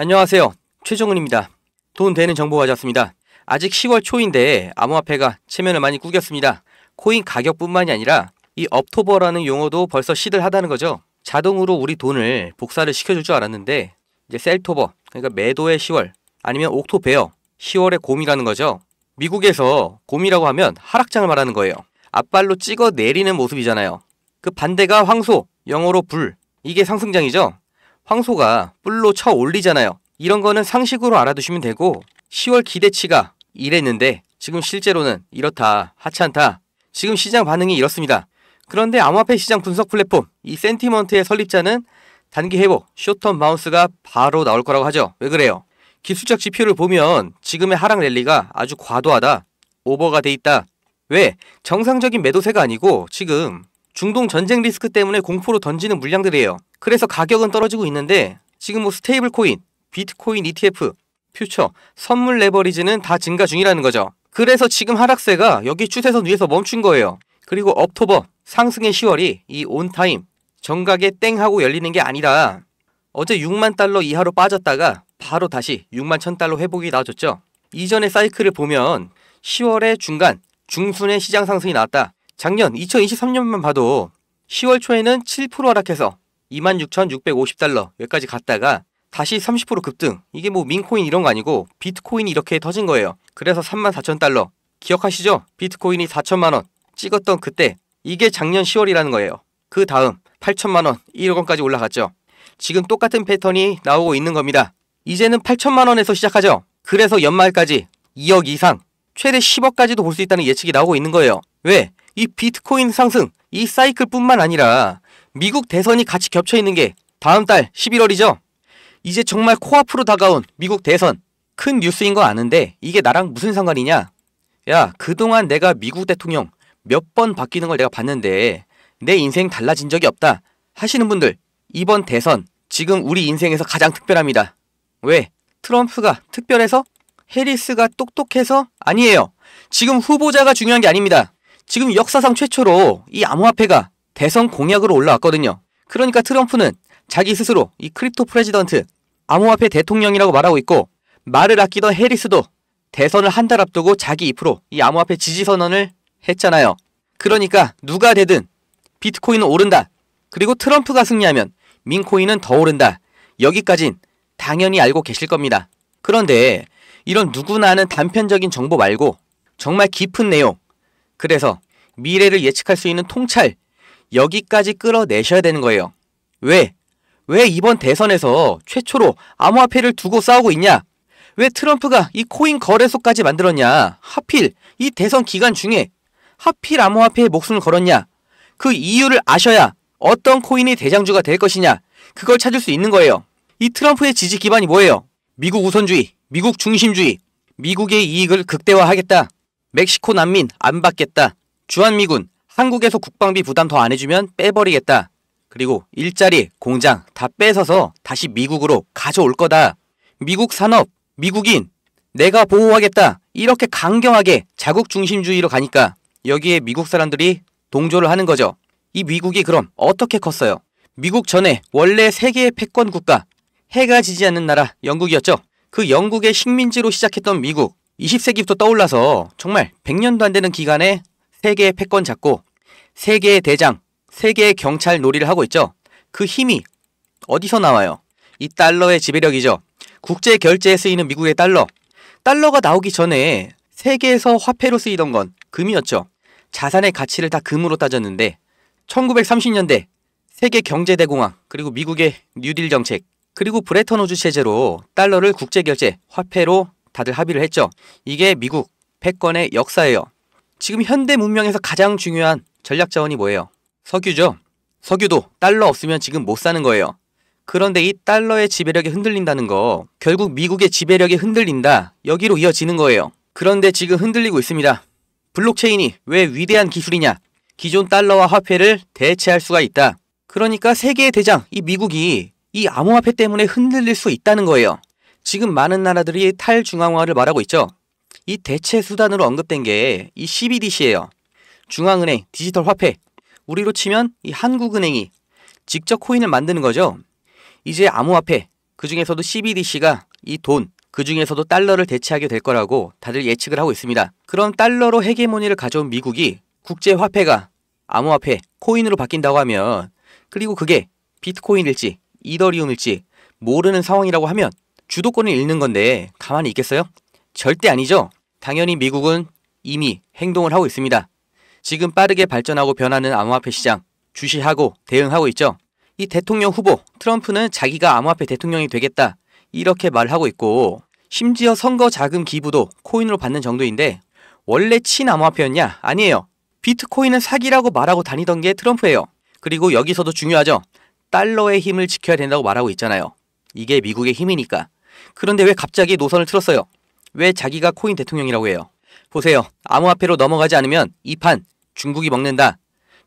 안녕하세요. 최정은입니다. 돈 되는 정보 가져왔습니다. 아직 10월 초인데 암호화폐가 체면을 많이 꾸겼습니다 코인 가격뿐만이 아니라 이 업토버라는 용어도 벌써 시들하다는 거죠. 자동으로 우리 돈을 복사를 시켜줄 줄 알았는데 이제 셀토버 그러니까 매도의 10월 아니면 옥토베어 10월의 곰이라는 거죠. 미국에서 곰이라고 하면 하락장을 말하는 거예요. 앞발로 찍어 내리는 모습이잖아요. 그 반대가 황소 영어로 불 이게 상승장이죠. 황소가 뿔로 쳐 올리잖아요. 이런 거는 상식으로 알아두시면 되고 10월 기대치가 이랬는데 지금 실제로는 이렇다 하찮다 지금 시장 반응이 이렇습니다. 그런데 암호화폐 시장 분석 플랫폼 이 센티먼트의 설립자는 단기 회복 쇼턴 마우스가 바로 나올 거라고 하죠. 왜 그래요? 기술적 지표를 보면 지금의 하락 랠리가 아주 과도하다. 오버가 돼 있다. 왜? 정상적인 매도세가 아니고 지금 중동 전쟁 리스크 때문에 공포로 던지는 물량들이에요. 그래서 가격은 떨어지고 있는데 지금 뭐 스테이블 코인, 비트코인 ETF, 퓨처, 선물 레버리지는 다 증가 중이라는 거죠. 그래서 지금 하락세가 여기 추세선 위에서 멈춘 거예요. 그리고 업토버, 상승의 10월이 이 온타임, 정각에 땡하고 열리는 게아니라 어제 6만 달러 이하로 빠졌다가 바로 다시 6만 1천 달러 회복이 나왔죠 이전의 사이클을 보면 10월의 중간, 중순에 시장 상승이 나왔다. 작년 2023년만 봐도 10월 초에는 7% 하락해서 26,650달러 여기까지 갔다가 다시 30% 급등. 이게 뭐 민코인 이런 거 아니고 비트코인이 이렇게 터진 거예요. 그래서 34,000달러. 기억하시죠? 비트코인이 4천만 원 찍었던 그때 이게 작년 10월이라는 거예요. 그 다음 8천만 원, 1억 원까지 올라갔죠. 지금 똑같은 패턴이 나오고 있는 겁니다. 이제는 8천만 원에서 시작하죠. 그래서 연말까지 2억 이상 최대 10억까지도 볼 수 있다는 예측이 나오고 있는 거예요. 왜? 이 비트코인 상승, 이 사이클뿐만 아니라 미국 대선이 같이 겹쳐 있는 게 다음 달 11월이죠. 이제 정말 코앞으로 다가온 미국 대선 큰 뉴스인 거 아는데 이게 나랑 무슨 상관이냐? 야, 그동안 내가 미국 대통령 몇 번 바뀌는 걸 내가 봤는데 내 인생 달라진 적이 없다 하시는 분들 이번 대선 지금 우리 인생에서 가장 특별합니다. 왜? 트럼프가 특별해서 해리스가 똑똑해서 아니에요. 지금 후보자가 중요한 게 아닙니다. 지금 역사상 최초로 이 암호화폐가 대선 공약으로 올라왔거든요. 그러니까 트럼프는 자기 스스로 이 크립토 프레지던트 암호화폐 대통령이라고 말하고 있고 말을 아끼던 해리스도 대선을 한 달 앞두고 자기 입으로 이 암호화폐 지지 선언을 했잖아요. 그러니까 누가 되든 비트코인은 오른다. 그리고 트럼프가 승리하면 민코인은 더 오른다. 여기까진 당연히 알고 계실 겁니다. 그런데 이런 누구나는 단편적인 정보 말고 정말 깊은 내용, 그래서 미래를 예측할 수 있는 통찰, 여기까지 끌어내셔야 되는 거예요. 왜? 왜 이번 대선에서 최초로 암호화폐를 두고 싸우고 있냐? 왜 트럼프가 이 코인 거래소까지 만들었냐? 하필 이 대선 기간 중에 하필 암호화폐에 목숨을 걸었냐? 그 이유를 아셔야 어떤 코인이 대장주가 될 것이냐? 그걸 찾을 수 있는 거예요. 이 트럼프의 지지 기반이 뭐예요? 미국 우선주의, 미국 중심주의, 미국의 이익을 극대화하겠다. 멕시코 난민 안 받겠다. 주한미군 한국에서 국방비 부담 더 안 해주면 빼버리겠다. 그리고 일자리, 공장 다 뺏어서 다시 미국으로 가져올 거다. 미국 산업, 미국인, 내가 보호하겠다. 이렇게 강경하게 자국 중심주의로 가니까 여기에 미국 사람들이 동조를 하는 거죠. 이 미국이 그럼 어떻게 컸어요? 미국 전에 원래 세계의 패권 국가, 해가 지지 않는 나라 영국이었죠. 그 영국의 식민지로 시작했던 미국 20세기부터 떠올라서 정말 100년도 안 되는 기간에 세계의 패권 잡고 세계의 대장, 세계의 경찰 놀이를 하고 있죠. 그 힘이 어디서 나와요? 이 달러의 지배력이죠. 국제 결제에 쓰이는 미국의 달러. 달러가 나오기 전에 세계에서 화폐로 쓰이던 건 금이었죠. 자산의 가치를 다 금으로 따졌는데 1930년대 세계 경제대공황 그리고 미국의 뉴딜 정책 그리고 브레턴 우즈 체제로 달러를 국제 결제 화폐로 다들 합의를 했죠. 이게 미국 패권의 역사예요. 지금 현대 문명에서 가장 중요한 전략 자원이 뭐예요? 석유죠. 석유도 달러 없으면 지금 못 사는 거예요. 그런데 이 달러의 지배력이 흔들린다는 거 결국 미국의 지배력이 흔들린다 여기로 이어지는 거예요. 그런데 지금 흔들리고 있습니다. 블록체인이 왜 위대한 기술이냐? 기존 달러와 화폐를 대체할 수가 있다. 그러니까 세계의 대장 이 미국이 이 암호화폐 때문에 흔들릴 수 있다는 거예요. 지금 많은 나라들이 탈중앙화를 말하고 있죠. 이 대체 수단으로 언급된 게 이 CBDC예요. 중앙은행 디지털 화폐. 우리로 치면 이 한국은행이 직접 코인을 만드는 거죠. 이제 암호화폐, 그 중에서도 CBDC가 이 돈, 그 중에서도 달러를 대체하게 될 거라고 다들 예측을 하고 있습니다. 그럼 달러로 헤게모니를 가져온 미국이 국제화폐가 암호화폐, 코인으로 바뀐다고 하면 그리고 그게 비트코인일지 이더리움일지 모르는 상황이라고 하면 주도권을 잃는 건데 가만히 있겠어요? 절대 아니죠. 당연히 미국은 이미 행동을 하고 있습니다. 지금 빠르게 발전하고 변하는 암호화폐 시장 주시하고 대응하고 있죠. 이 대통령 후보 트럼프는 자기가 암호화폐 대통령이 되겠다 이렇게 말하고 있고 심지어 선거 자금 기부도 코인으로 받는 정도인데 원래 친암호화폐였냐? 아니에요. 비트코인은 사기라고 말하고 다니던 게 트럼프예요. 그리고 여기서도 중요하죠. 달러의 힘을 지켜야 된다고 말하고 있잖아요. 이게 미국의 힘이니까. 그런데 왜 갑자기 노선을 틀었어요? 왜 자기가 코인 대통령이라고 해요? 보세요. 암호화폐로 넘어가지 않으면 이 판 중국이 먹는다.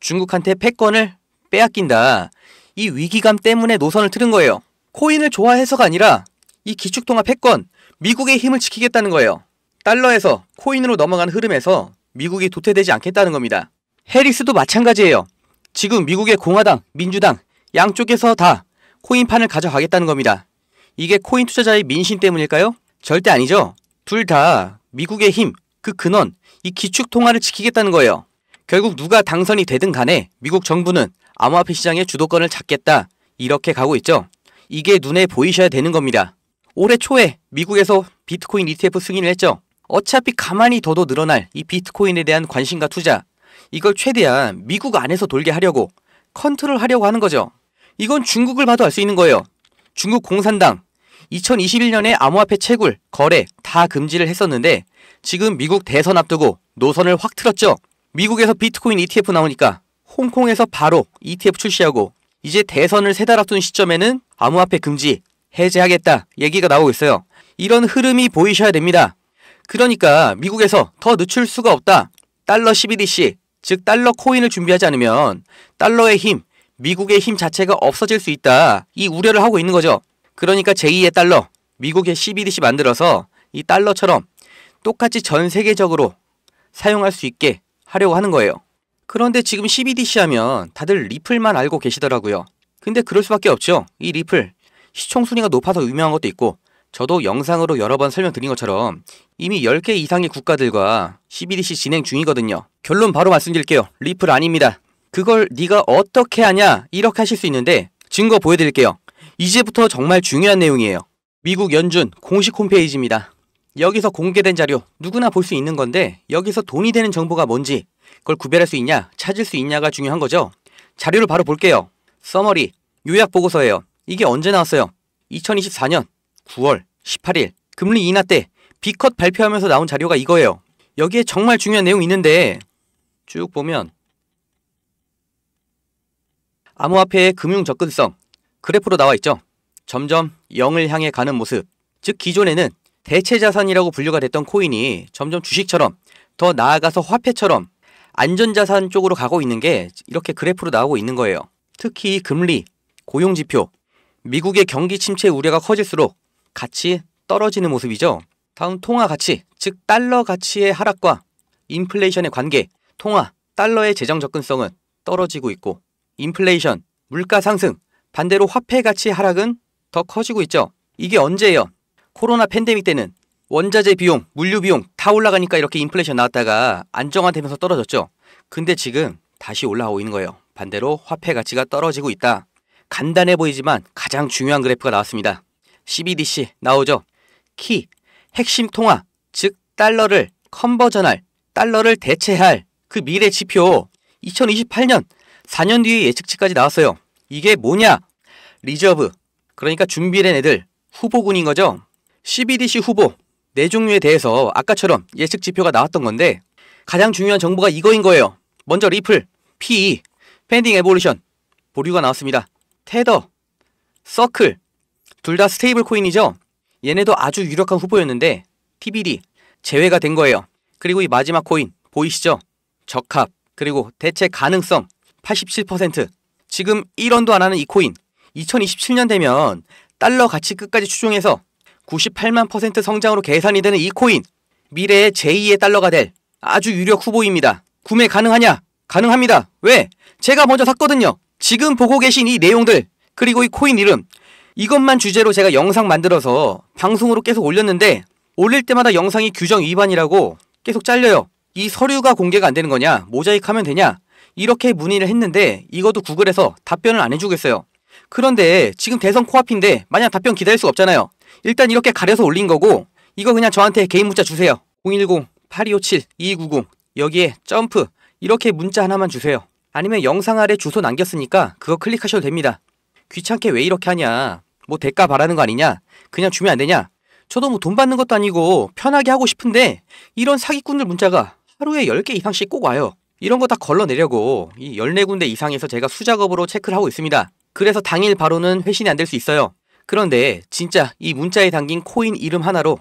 중국한테 패권을 빼앗긴다. 이 위기감 때문에 노선을 틀은 거예요. 코인을 좋아해서가 아니라 이 기축통화 패권, 미국의 힘을 지키겠다는 거예요. 달러에서 코인으로 넘어간 흐름에서 미국이 도태되지 않겠다는 겁니다. 해리스도 마찬가지예요. 지금 미국의 공화당, 민주당 양쪽에서 다 코인판을 가져가겠다는 겁니다. 이게 코인 투자자의 민심 때문일까요? 절대 아니죠. 둘 다 미국의 힘, 그 근원, 이 기축 통화를 지키겠다는 거예요. 결국 누가 당선이 되든 간에 미국 정부는 암호화폐 시장의 주도권을 잡겠다 이렇게 가고 있죠. 이게 눈에 보이셔야 되는 겁니다. 올해 초에 미국에서 비트코인 ETF 승인을 했죠. 어차피 가만히 더도 늘어날 이 비트코인에 대한 관심과 투자 이걸 최대한 미국 안에서 돌게 하려고 컨트롤 하려고 하는 거죠. 이건 중국을 봐도 알 수 있는 거예요. 중국 공산당 2021년에 암호화폐 채굴, 거래 다 금지를 했었는데 지금 미국 대선 앞두고 노선을 확 틀었죠. 미국에서 비트코인 ETF 나오니까 홍콩에서 바로 ETF 출시하고 이제 대선을 세달 앞둔 시점에는 암호화폐 금지 해제하겠다 얘기가 나오고 있어요. 이런 흐름이 보이셔야 됩니다. 그러니까 미국에서 더 늦출 수가 없다. 달러 CBDC 즉 달러 코인을 준비하지 않으면 달러의 힘 미국의 힘 자체가 없어질 수 있다. 이 우려를 하고 있는 거죠. 그러니까 제2의 달러, 미국의 CBDC 만들어서 이 달러처럼 똑같이 전 세계적으로 사용할 수 있게 하려고 하는 거예요. 그런데 지금 CBDC 하면 다들 리플만 알고 계시더라고요. 근데 그럴 수밖에 없죠. 이 리플 시청순위가 높아서 유명한 것도 있고 저도 영상으로 여러 번 설명드린 것처럼 이미 10개 이상의 국가들과 CBDC 진행 중이거든요. 결론 바로 말씀드릴게요. 리플 아닙니다. 그걸 네가 어떻게 하냐 이렇게 하실 수 있는데 증거 보여드릴게요. 이제부터 정말 중요한 내용이에요. 미국 연준 공식 홈페이지입니다. 여기서 공개된 자료 누구나 볼 수 있는 건데 여기서 돈이 되는 정보가 뭔지 그걸 구별할 수 있냐 찾을 수 있냐가 중요한 거죠. 자료를 바로 볼게요. 써머리 요약 보고서예요. 이게 언제 나왔어요? 2024년 9월 18일 금리 인하 때 비컷 발표하면서 나온 자료가 이거예요. 여기에 정말 중요한 내용이 있는데 쭉 보면 암호화폐의 금융 접근성 그래프로 나와 있죠. 점점 0을 향해 가는 모습. 즉 기존에는 대체 자산이라고 분류가 됐던 코인이 점점 주식처럼 더 나아가서 화폐처럼 안전자산 쪽으로 가고 있는 게 이렇게 그래프로 나오고 있는 거예요. 특히 금리, 고용지표, 미국의 경기 침체 우려가 커질수록 같이 떨어지는 모습이죠. 다음 통화 가치, 즉 달러 가치의 하락과 인플레이션의 관계, 통화, 달러의 재정 접근성은 떨어지고 있고 인플레이션, 물가 상승, 반대로 화폐 가치 하락은 더 커지고 있죠. 이게 언제예요? 코로나 팬데믹 때는 원자재 비용, 물류 비용 다 올라가니까 이렇게 인플레이션 나왔다가 안정화되면서 떨어졌죠. 근데 지금 다시 올라오고 있는 거예요. 반대로 화폐 가치가 떨어지고 있다. 간단해 보이지만 가장 중요한 그래프가 나왔습니다. CBDC 나오죠. 키, 핵심 통화, 즉 달러를 컨버전할, 달러를 대체할 그 미래 지표 2028년 4년 뒤의 예측치까지 나왔어요. 이게 뭐냐? 리저브, 그러니까 준비된 애들, 후보군인 거죠. CBDC 후보, 네 종류에 대해서 아까처럼 예측 지표가 나왔던 건데 가장 중요한 정보가 이거인 거예요. 먼저 리플, PE, 펜딩 에볼루션, 보류가 나왔습니다. 테더, 서클, 둘 다 스테이블 코인이죠. 얘네도 아주 유력한 후보였는데 TBD, 제외가 된 거예요. 그리고 이 마지막 코인, 보이시죠? 적합, 그리고 대체 가능성, 87% 지금 1원도 안 하는 이 코인 2027년 되면 달러 가치 끝까지 추종해서 98만 퍼센트 성장으로 계산이 되는 이 코인 미래의 제2의 달러가 될 아주 유력 후보입니다. 구매 가능하냐? 가능합니다. 왜? 제가 먼저 샀거든요. 지금 보고 계신 이 내용들 그리고 이 코인 이름 이것만 주제로 제가 영상 만들어서 방송으로 계속 올렸는데 올릴 때마다 영상이 규정 위반이라고 계속 잘려요. 이 서류가 공개가 안 되는 거냐? 모자이크하면 되냐? 이렇게 문의를 했는데 이것도 구글에서 답변을 안 해주겠어요. 그런데 지금 대선 코앞인데 만약 답변 기다릴 수 없잖아요. 일단 이렇게 가려서 올린 거고 이거 그냥 저한테 개인 문자 주세요. 010-8257-2290 여기에 점프 이렇게 문자 하나만 주세요. 아니면 영상 아래 주소 남겼으니까 그거 클릭하셔도 됩니다. 귀찮게 왜 이렇게 하냐? 뭐 대가 바라는 거 아니냐? 그냥 주면 안 되냐? 저도 뭐 돈 받는 것도 아니고 편하게 하고 싶은데 이런 사기꾼들 문자가 하루에 10개 이상씩 꼭 와요. 이런 거 다 걸러내려고 이 14군데 이상에서 제가 수작업으로 체크를 하고 있습니다. 그래서 당일 바로는 회신이 안 될 수 있어요. 그런데 진짜 이 문자에 담긴 코인 이름 하나로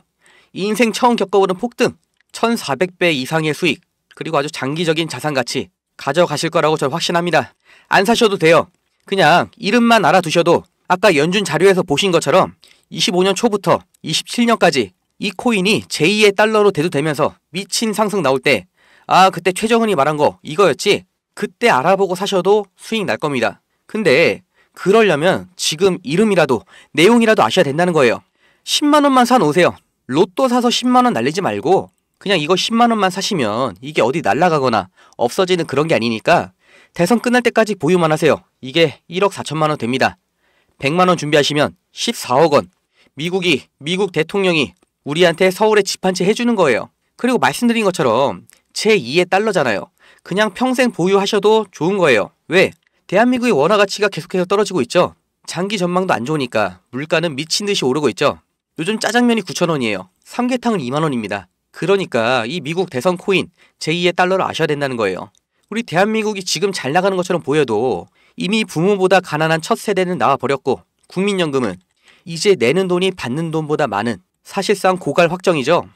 인생 처음 겪어보는 폭등, 1400배 이상의 수익, 그리고 아주 장기적인 자산 가치 가져가실 거라고 저는 확신합니다. 안 사셔도 돼요. 그냥 이름만 알아두셔도 아까 연준 자료에서 보신 것처럼 25년 초부터 27년까지 이 코인이 제2의 달러로 대두되면서 미친 상승 나올 때 아, 그때 최정은이 말한 거 이거였지? 그때 알아보고 사셔도 수익 날 겁니다. 근데 그러려면 지금 이름이라도 내용이라도 아셔야 된다는 거예요. 10만원만 사놓으세요. 로또 사서 10만원 날리지 말고 그냥 이거 10만원만 사시면 이게 어디 날라가거나 없어지는 그런 게 아니니까 대선 끝날 때까지 보유만 하세요. 이게 1억 4천만원 됩니다. 100만원 준비하시면 14억원. 미국이, 미국 대통령이 우리한테 서울에 집 한 채 해주는 거예요. 그리고 말씀드린 것처럼 제2의 달러잖아요. 그냥 평생 보유하셔도 좋은 거예요. 왜? 대한민국의 원화 가치가 계속해서 떨어지고 있죠. 장기 전망도 안 좋으니까 물가는 미친 듯이 오르고 있죠. 요즘 짜장면이 9,000원이에요. 삼계탕은 2만원입니다. 그러니까 이 미국 대선 코인 제2의 달러를 아셔야 된다는 거예요. 우리 대한민국이 지금 잘 나가는 것처럼 보여도 이미 부모보다 가난한 첫 세대는 나와버렸고 국민연금은 이제 내는 돈이 받는 돈보다 많은 사실상 고갈 확정이죠.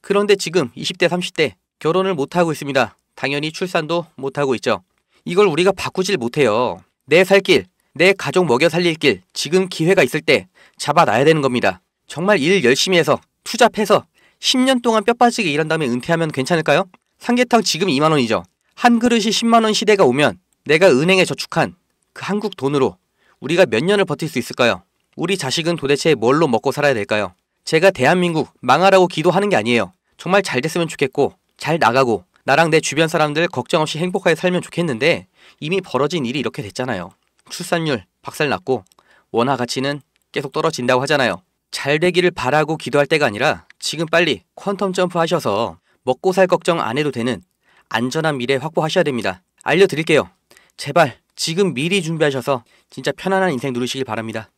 그런데 지금 20대, 30대 결혼을 못하고 있습니다. 당연히 출산도 못하고 있죠. 이걸 우리가 바꾸질 못해요. 내 살 길, 내 가족 먹여 살릴 길, 지금 기회가 있을 때 잡아놔야 되는 겁니다. 정말 일 열심히 해서, 투잡해서 10년 동안 뼈 빠지게 일한 다음에 은퇴하면 괜찮을까요? 삼계탕 지금 2만원이죠. 한 그릇이 10만원 시대가 오면 내가 은행에 저축한 그 한국 돈으로 우리가 몇 년을 버틸 수 있을까요? 우리 자식은 도대체 뭘로 먹고 살아야 될까요? 제가 대한민국 망하라고 기도하는 게 아니에요. 정말 잘 됐으면 좋겠고 잘 나가고 나랑 내 주변 사람들 걱정 없이 행복하게 살면 좋겠는데 이미 벌어진 일이 이렇게 됐잖아요. 출산율 박살났고 원화 가치는 계속 떨어진다고 하잖아요. 잘 되기를 바라고 기도할 때가 아니라 지금 빨리 퀀텀 점프 하셔서 먹고 살 걱정 안 해도 되는 안전한 미래 확보하셔야 됩니다. 알려드릴게요. 제발 지금 미리 준비하셔서 진짜 편안한 인생 누리시길 바랍니다.